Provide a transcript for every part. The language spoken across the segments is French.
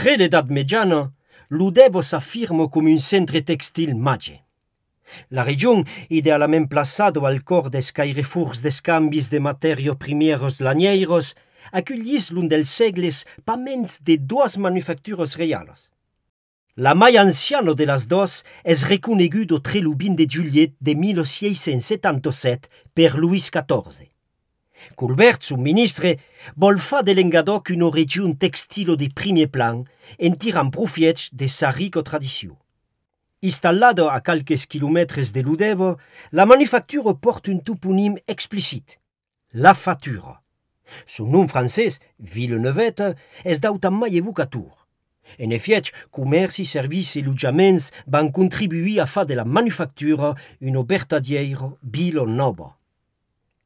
Après l'età mediana, l'Udevo s'affirme comme un centre textile majeur. La région, idéalement placée au cœur des cairefours des de matériaux premiers lanières, accueillit l'un des siècles pas moins de deux manufactures reales. La mai ancienne de las dos est reconnue au trélubin de Juliette de 1677 par Louis XIV. Colbert, son ministre, bò fa de l’ngador qu’une region textil o de primir plan, en tiran profitièch de sarica tradi. Instalada a calques kilometrmètres de loèvre, lafactura porte un tonim explicit: la fattura. Son nom francès, Vi Novèt, es dauta amb mai evocatur. En e fièch, comrci, servis e lojaments van contribuir a fa de la manufactura un obertaadièire vi o nobre.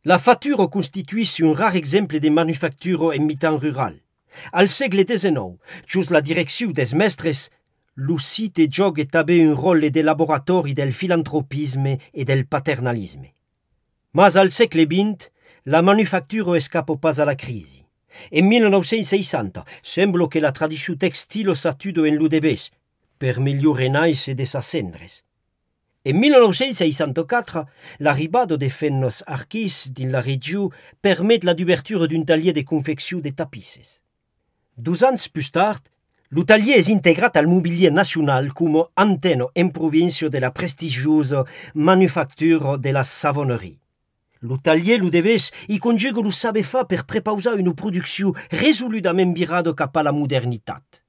La fatture constitue un rare exemple de manufacture en mi-temps rural. Au segle XIX, sous la direction des mestres, le site est abé un rôle de laboratoire del philanthropisme et del paternalisme. Mais au segle XX, la manufacture escape pas à la crise. En 1960, semble que la tradition textile s'attude en l'UDBS, per mieux et de sa cendres. En 1964, l'arrivée de Fennos Arquis din la région permet la d'ouverture d'un talier de confection de tapisses. Douze ans plus tard, l'hôtelier est intégré al mobilier national comme antenne en province de la prestigieuse manufacture de la savonnerie. L'hôtelier, talier y conjugue i le lo pour per production una producció cap a la modernitat.